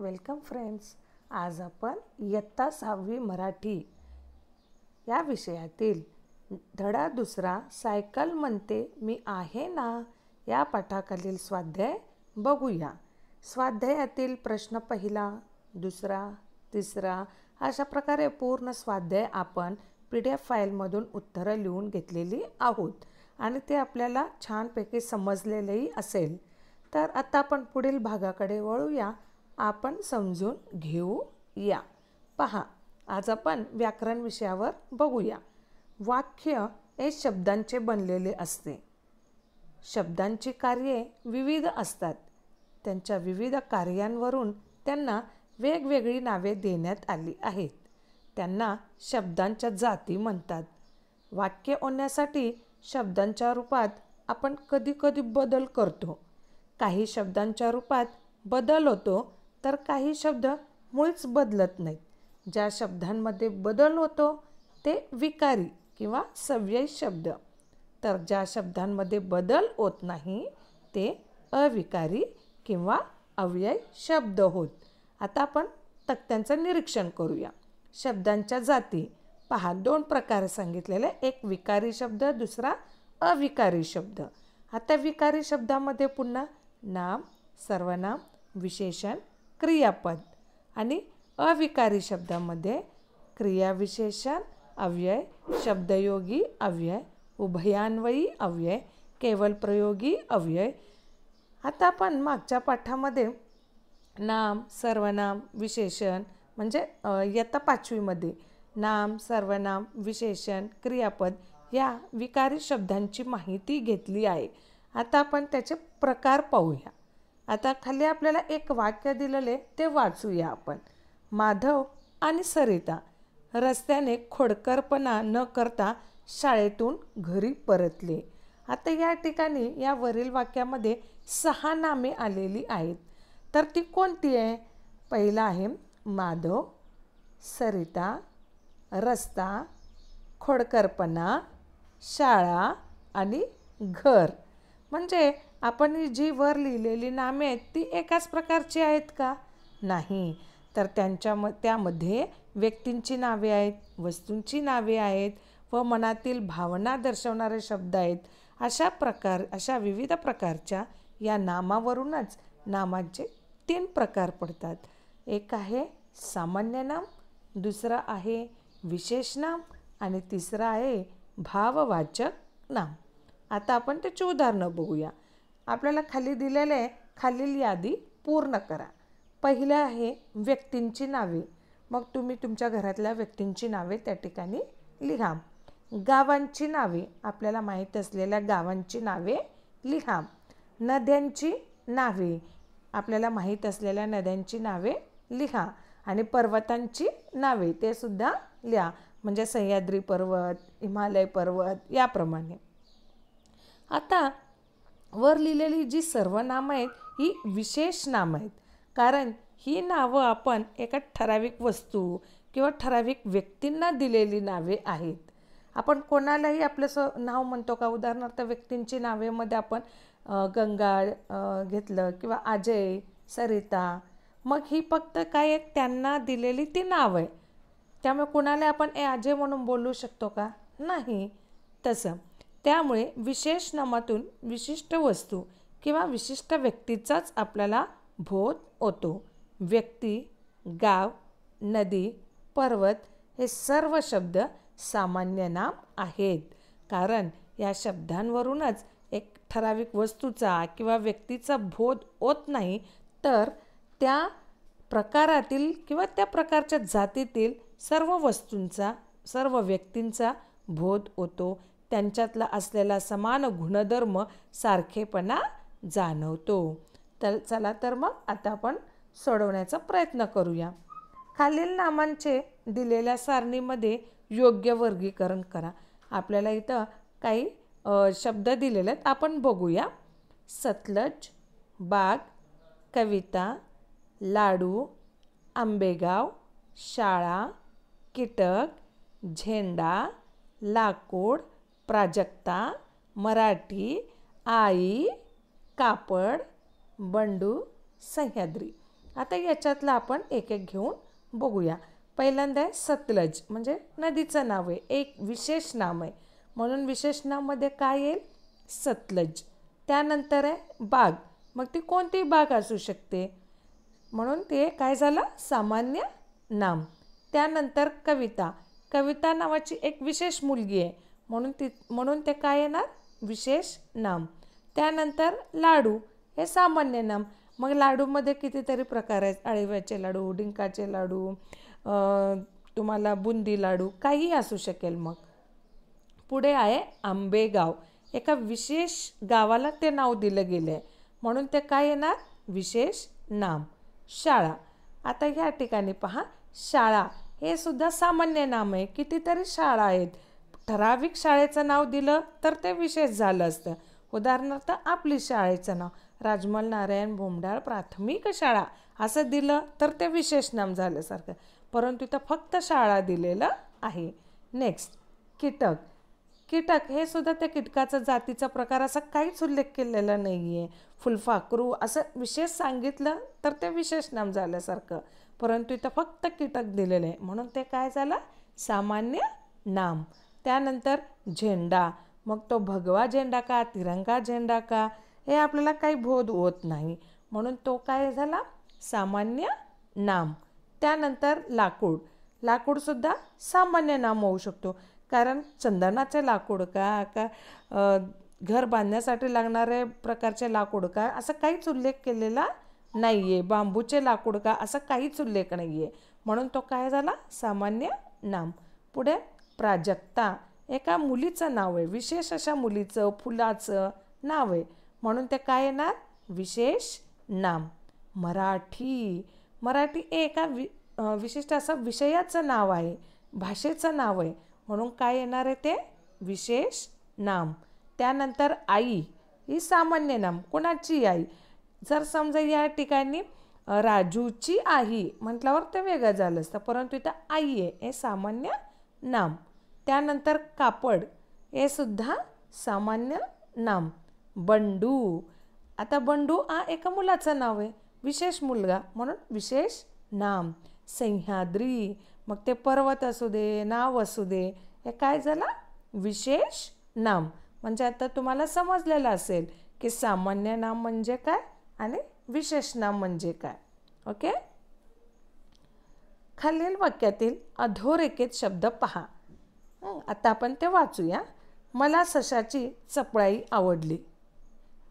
welcome friends आज आपण इयत्ता सहावी मराठी या विषयातील धडा दुसरा सायकल म्हणते मी आहे ना या पाठाखालील स्वाध्याय बघूया स्वाध्यायातील प्रश्न पहिला दुसरा तिसरा अशा प्रकारे पूर्ण स्वाध्याय आपण पी डी एफ फाईलमधून उत्तरं लिहून घेतलेली आहोत आणि ते आपल्याला छानपैकी समजलेलेही असेल तर आता आपण पुढील भागाकडे वळूया आपण समजून घेऊया पहा आज आपण व्याकरण विषयावर बघूया वाक्य हे शब्दांचे बनलेले असते शब्दांची कार्ये विविध असतात त्यांच्या विविध कार्यांवरून त्यांना वेगवेगळी नावे देण्यात आली आहेत त्यांना शब्दांच्या जाती म्हणतात वाक्य ओढण्यासाठी शब्दांच्या रूपात आपण कधीकधी बदल करतो काही शब्दांच्या रूपात बदल होतो तर काही शब्द मुळीच बदलत नाहीत ज्या शब्दांमध्ये बदल होतो ते विकारी किंवा सव्यय शब्द तर ज्या शब्दांमध्ये बदल होत नाही ते अविकारी किंवा अव्यय शब्द होत आता आपण तक्त्यांचं निरीक्षण करूया शब्दांच्या जाती पहा दोन प्रकार सांगितलेले एक विकारी शब्द दुसरा अविकारी शब्द आता विकारी शब्दामध्ये पुन्हा नाम सर्वनाम विशेषण क्रियापद आणि अविकारी शब्दामध्ये क्रियाविशेषण अव्यय शब्दयोगी अव्यय उभयान्वयी अव्यय केवल प्रयोगी अव्यय आता आपण मागच्या पाठामध्ये नाम सर्वनाम विशेषण म्हणजे इयत्ता पाचवीमध्ये नाम सर्वनाम विशेषण क्रियापद या विकारी शब्दांची माहिती घेतली आहे आता आपण त्याचे प्रकार पाहूया आता खाली आपल्याला एक वाक्य दिलेले ते वाचूया आपण माधव आणि सरिता रस्त्याने खोडकरपणा न करता शाळेतून घरी परतले आता या ठिकाणी या वरील वाक्यामध्ये सहा नामे आलेली आहेत तर ती कोणती आहे पहिला आहे माधव सरिता रस्ता खोडकरपणा शाळा आणि घर म्हणजे आपण जी वर लिहिलेली नामे आहेत ती एकाच प्रकारची आहेत का नाही तर त्यांच्या म त्यामध्ये व्यक्तींची नावे आहेत वस्तूंची नावे आहेत व मनातील भावना दर्शवणारे शब्द आहेत अशा प्रकार अशा विविध प्रकारच्या या नामावरूनच नामांचे तीन प्रकार पडतात एक आहे सामान्य नाम दुसरा आहे विशेष नाम आणि तिसरा आहे भाववाचक नाम आता आपण त्याची उदाहरणं बघूया आपल्याला खाली दिलेले खालील यादी पूर्ण करा पहिलं आहे व्यक्तींची नावे मग तुम्ही तुमच्या घरातल्या व्यक्तींची नावे त्या ठिकाणी लिहा गावांची नावे आपल्याला माहीत असलेल्या गावांची नावे लिहा नद्यांची नावे आपल्याला माहीत असलेल्या नद्यांची नावे लिहा आणि पर्वतांची नावे ते सुद्धा लिहा म्हणजे सह्याद्री पर्वत हिमालय पर्वत याप्रमाणे आता वर लिहिलेली जी सर्व सर्वनामं आहेत ही विशेष नामं आहेत कारण ही नावं आपण एका ठराविक वस्तू किंवा ठराविक व्यक्तींना दिलेली नावे आहेत आपण कोणालाही आपलं नाव म्हणतो का उदाहरणार्थ व्यक्तींची नावेमध्ये आपण गंगा घेतलं किंवा अजय सरिता मग ही फक्त काय एक त्यांना दिलेली ती नाव आहे त्यामुळे कुणाला आपण ए अजय म्हणून बोलू शकतो का नाही तसं त्यामुळे विशेष नामातून विशिष्ट वस्तू किंवा विशिष्ट व्यक्तीचाच आपल्याला बोध होतो व्यक्ती गाव नदी पर्वत हे सर्व शब्द सामान्य नाम आहेत कारण या शब्दांवरूनच एक ठराविक वस्तूचा किंवा व्यक्तीचा बोध होत नाही तर त्या प्रकारातील किंवा त्या प्रकारच्या जातीतील सर्व वस्तूंचा सर्व व्यक्तींचा बोध होतो त्यांच्यातला असलेला समान गुणधर्म सारखेपणा जाणवतो तर चला तर मग आता आपण सोडवण्याचा प्रयत्न करूया खालील नामांचे दिलेल्या सारणीमध्ये योग्य वर्गीकरण करा आपल्याला इथं काही शब्द दिलेले आहेत आपण बघूया सतलज बाग कविता लाडू आंबेगाव शाळा कीटक झेंडा लाकूड प्राजक्ता मराठी आई कापड बंडू सह्याद्री आता याच्यातलं आपण एक एक घेऊन बघूया पहिल्यांदा आहे सतलज म्हणजे नदीचं नाव आहे एक विशेष नाम आहे म्हणून विशेष नाममध्ये काय येईल सतलज त्यानंतर आहे बाग मग ती कोणती बाग असू शकते म्हणून ते काय झालं सामान्य नाम त्यानंतर कविता कविता नावाची एक विशेष मुलगी आहे म्हणून ती म्हणून ते काय येणार विशेष नाम त्यानंतर लाडू हे सामान्य नाम मग लाडूमध्ये कितीतरी प्रकार आहेत आळीव्याचे लाडू डिंकाचे लाडू तुम्हाला बुंदी लाडू काही असू शकेल मग पुढे आहे आंबेगाव एका विशेष गावाला ते नाव दिलं गेलं आहे म्हणून ते काय येणार विशेष नाम शाळा आता ह्या ठिकाणी पहा शाळा हे सुद्धा सामान्य नाम आहे कितीतरी शाळा आहेत ठराविक शाळेचं नाव दिलं तर ते विशेष झालं असतं उदाहरणार्थ आपली शाळेचं नाव राजमल नारायण भोमडाळ प्राथमिक शाळा असं दिलं तर ते विशेष नाम झाल्यासारखं परंतु इथं फक्त शाळा दिलेलं आहे नेक्स्ट कीटक कीटक हे सुद्धा त्या कीटकाचा जातीचा प्रकार असा काहीच उल्लेख केलेला नाही आहे फुलफाकरू असं विशेष सांगितलं तर ते विशेष नाम झाल्यासारखं परंतु इथं फक्त कीटक दिलेलं आहे म्हणून ते काय झालं सामान्य नाम त्यानंतर झेंडा मग तो भगवा झेंडा का तिरंगा झेंडा का हे आपल्याला काही बोध होत नाही म्हणून तो काय झाला सामान्य नाम त्यानंतर लाकूड लाकूडसुद्धा सामान्य नाम होऊ शकतो कारण चंदनाचे लाकूड का का घर बांधण्यासाठी लागणारे प्रकारचे लाकूड का असं काहीच उल्लेख केलेला नाही आहे बांबूचे लाकूड का असं काहीच उल्लेख नाही आहे म्हणून तो काय झाला सामान्य नाम पुढे प्राजक्ता एका मुलीचं नाव आहे विशेष अशा मुलीचं फुलाचं नाव आहे म्हणून ते काय येणार विशेष नाम मराठी मराठी हे एका वि विशिष्ट असं विषयाचं नाव आहे भाषेचं नाव आहे म्हणून काय येणार आहे ते विशेष नाम त्यानंतर आई ही सामान्य नाम कोणाची आई जर समजा या ठिकाणी राजूची आई म्हटल्यावर ते वेगळं झालं असतं परंतु इथं आई आहे हे सामान्य नाम त्यानंतर कापड हे सुद्धा सामान्य नाम बंडू आता बंडू हा एका मुलाचं नाव आहे विशेष मुलगा म्हणून विशेष नाम सह्याद्री मग ते पर्वत असू दे नाव असू दे हे काय झालं विशेष नाम म्हणजे आता तुम्हाला समजलेलं असेल की सामान्य नाम म्हणजे काय आणि विशेष नाम म्हणजे काय ओके खालील वाक्यातील अधोरेखित शब्द पहा आता आपण ते वाचूया मला सशाची चपळाई आवडली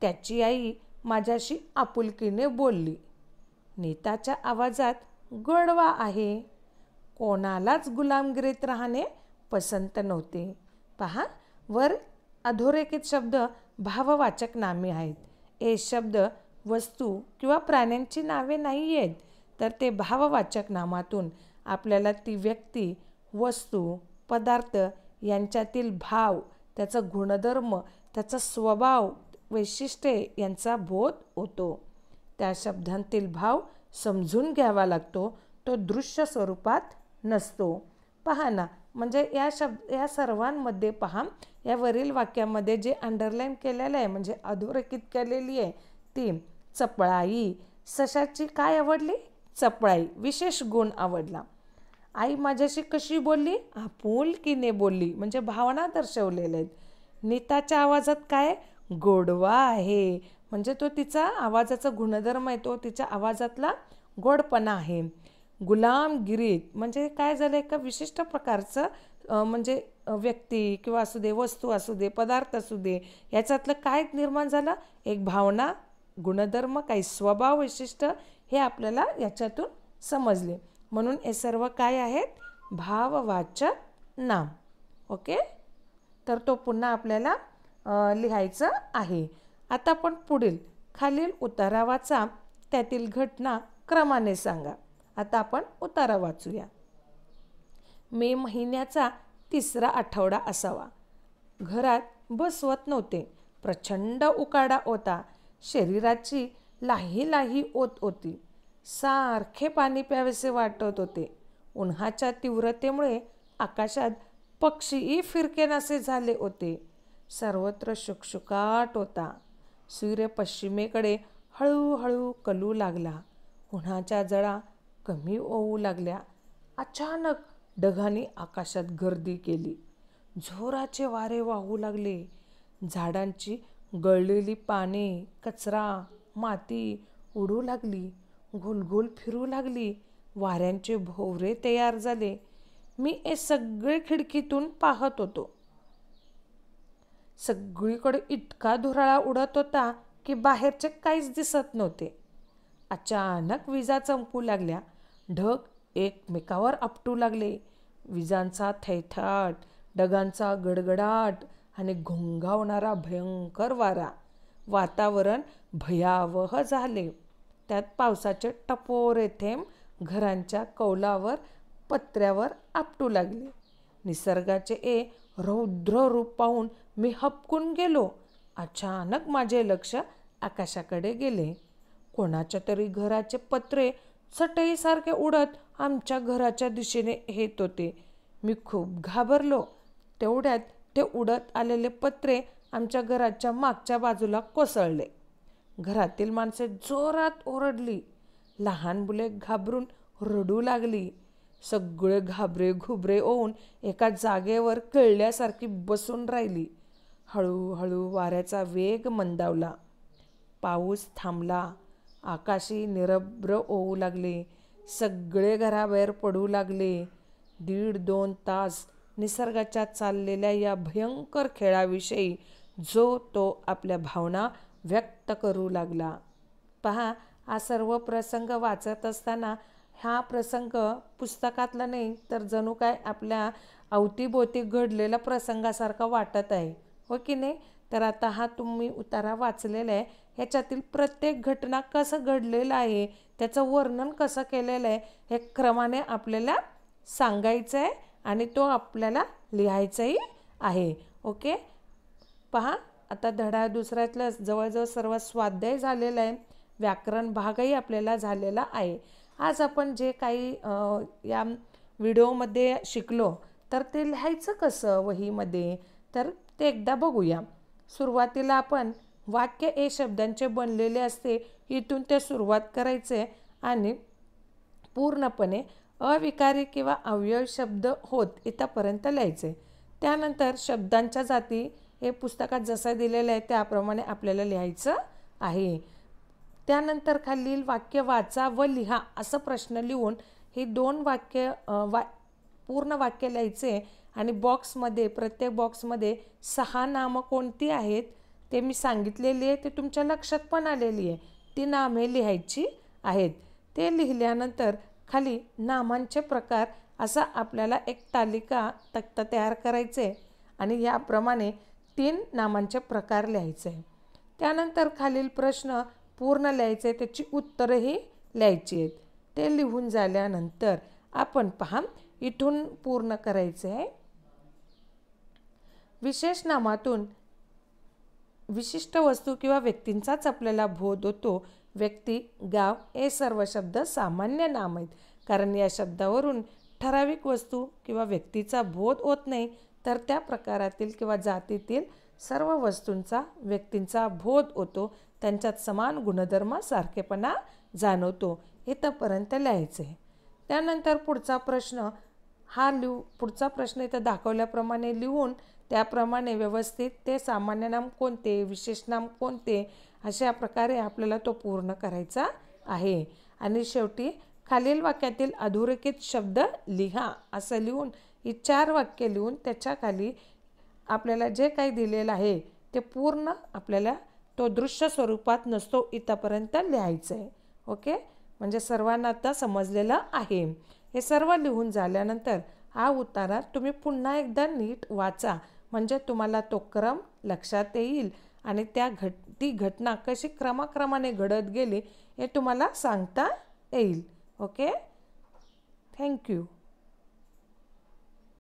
त्याची आई माझ्याशी आपुलकीने बोलली नेताच्या आवाजात गडवा आहे कोणालाच गुलामगिरीत राहणे पसंत नव्हते पहा वर अधोरेखित शब्द भाववाचक नामे आहेत हे शब्द वस्तू किंवा प्राण्यांची नावे नाही आहेत तर ते भाववाचक नामातून आपल्याला ती व्यक्ती वस्तू पदार्थ यांच्यातील भाव त्याचा गुणधर्म त्याचा स्वभाव वैशिष्ट्ये यांचा बोध होतो त्या शब्दांतील भाव समजून घ्यावा लागतो तो दृश्य स्वरूपात नसतो पहा ना म्हणजे या शब्द या सर्वांमध्ये पहा या वरील वाक्यामध्ये जे अंडरलाईन केलेलं आहे म्हणजे अधोरेखित केलेली आहे ती चपळाई सशाची काय आवडली चपळाई विशेष गुण आवडला आई माझ्याशी कशी बोलली आपुलकीने बोलली म्हणजे भावना दर्शवलेल्या आहेत नीताच्या आवाजात काय गोडवा आहे म्हणजे तो तिचा आवाजाचा गुणधर्म आहे तो तिच्या आवाजातला गोडपणा आहे गिरीत म्हणजे काय झालं एका विशिष्ट प्रकारचं म्हणजे व्यक्ती किंवा असू दे वस्तू असू दे पदार्थ असू दे याच्यातलं काय निर्माण झालं एक भावना गुणधर्म काही स्वभाव वैशिष्ट्य हे आपल्याला याच्यातून समजले म्हणून हे सर्व काय आहेत भाववाचक नाम ओके तर तो पुन्हा आपल्याला लिहायचं आहे आता आपण पुढील खालील उतारावाचा त्यातील घटना क्रमाने सांगा आता आपण उतारा वाचूया मे महिन्याचा तिसरा आठवडा असावा घरात बसवत नव्हते प्रचंड उकाडा होता शरीराची लाही लाही ओत होती सारखे पाणी प्यावेसे वाटत होते उन्हाच्या तीव्रतेमुळे आकाशात पक्षीही फिरकेनासे झाले होते सर्वत्र शुकशुकाट होता सूर्य पश्चिमेकडे हळूहळू कलू लागला उन्हाच्या जळा कमी होऊ लागल्या अचानक ढगांनी आकाशात गर्दी केली झोराचे वारे वाहू लागले झाडांची गळलेली पाने कचरा माती उडू लागली गोलगोल फिरू लागली वाऱ्यांचे भोवरे तयार झाले मी हे सगळे खिडकीतून पाहत होतो सगळीकडे इतका धुराळा उडत होता की बाहेरचे काहीच दिसत नव्हते अचानक विजा चमकू लागल्या ढग एकमेकावर आपटू लागले विजांचा थैथाट ढगांचा गडगडाट आणि घोंगावणारा भयंकर वारा वातावरण भयावह झाले त्यात पावसाचे टपोरे थेंब घरांच्या कौलावर पत्र्यावर आपटू लागले निसर्गाचे ए रौद्र रूप पाहून मी हपकून गेलो अचानक माझे लक्ष आकाशाकडे गेले कोणाच्या तरी घराचे पत्रे चटईसारखे उडत आमच्या घराच्या दिशेने येत होते मी खूप घाबरलो तेवढ्यात ते उडत आलेले पत्रे आमच्या घराच्या मागच्या बाजूला कोसळले घरातील माणसे जोरात ओरडली लहान मुले घाबरून रडू लागली सगळे घाबरे घुबरे होऊन एका जागेवर कळल्यासारखी बसून राहिली हळूहळू वाऱ्याचा वेग मंदावला पाऊस थांबला आकाशी निरभ्र होऊ लागले सगळे घराबाहेर पडू लागले दीड दोन तास निसर्गाच्या चाललेल्या या भयंकर खेळाविषयी जो तो आपल्या भावना व्यक्त करू लागला पहा हा सर्व प्रसंग वाचत असताना हा प्रसंग पुस्तकातला नाही तर जणू काय आपल्या अवतीभोवती घडलेला प्रसंगासारखा वाटत आहे हो की नाही तर आता हा तुम्ही उतारा वाचलेला आहे ह्याच्यातील प्रत्येक घटना कसं घडलेलं आहे त्याचं वर्णन कसं केलेलं आहे हे क्रमाने आपल्याला सांगायचं आहे आणि तो आपल्याला लिहायचाही आहे ओके पहा आता धडा दुसऱ्यातलं जवळजवळ सर्व स्वाध्याय झालेला आहे व्याकरण भागही आपल्याला झालेला आहे आज आपण जे काही या व्हिडिओमध्ये शिकलो तर ते लिहायचं कसं वहीमध्ये तर ते एकदा बघूया सुरुवातीला आपण वाक्य ए शब्दांचे बनलेले असते इथून ते सुरुवात करायचे आणि पूर्णपणे अविकारी किंवा अवयव शब्द होत इथंपर्यंत लिहायचे त्यानंतर शब्दांच्या जाती हे पुस्तकात जसं दिलेलं आहे त्याप्रमाणे आपल्याला लिहायचं आहे त्यानंतर खालील वाक्य वाचा व लिहा असं प्रश्न लिहून हे दोन वाक्य वा पूर्ण वाक्य लिहायचे आणि बॉक्समध्ये प्रत्येक बॉक्समध्ये सहा नामं कोणती आहेत ते मी सांगितलेली आहे ते तुमच्या लक्षात पण आलेली आहे ती नामे लिहायची आहेत ते लिहिल्यानंतर खाली नामांचे प्रकार असा आपल्याला एक तालिका तक्ता तयार करायचे आणि याप्रमाणे तीन नामांचे प्रकार लिहायचे आहे त्यानंतर खालील प्रश्न पूर्ण लिहायचे त्याची उत्तरंही लिहायची आहेत ते लिहून झाल्यानंतर आपण पहा इथून पूर्ण करायचे आहे विशेष नामातून विशिष्ट वस्तू किंवा व्यक्तींचाच आपल्याला बोध होतो व्यक्ती गाव हे सर्व शब्द सामान्य नाम आहेत कारण या शब्दावरून ठराविक वस्तू किंवा व्यक्तीचा बोध होत नाही तर त्या प्रकारातील किंवा जातीतील सर्व वस्तूंचा व्यक्तींचा बोध होतो त्यांच्यात समान गुणधर्म सारखेपणा जाणवतो इथंपर्यंत लिहायचे त्यानंतर पुढचा प्रश्न हा लिहू पुढचा प्रश्न इथं दाखवल्याप्रमाणे लिहून त्याप्रमाणे व्यवस्थित ते सामान्य नाम कोणते विशेष नाम कोणते अशा प्रकारे आपल्याला तो पूर्ण करायचा आहे आणि शेवटी खालील वाक्यातील अधोरेखित शब्द लिहा असं लिहून ही चार वाक्य लिहून त्याच्याखाली आपल्याला जे काही दिलेलं आहे ते पूर्ण आपल्याला तो दृश्य स्वरूपात नसतो इथंपर्यंत लिहायचं आहे ओके म्हणजे सर्वांना आता समजलेलं आहे हे सर्व लिहून झाल्यानंतर हा उतारा तुम्ही पुन्हा एकदा नीट वाचा म्हणजे तुम्हाला तो क्रम लक्षात येईल आणि त्या घट ती घटना कशी क्रमाक्रमाने घडत गेली हे तुम्हाला सांगता येईल ओके थँक्यू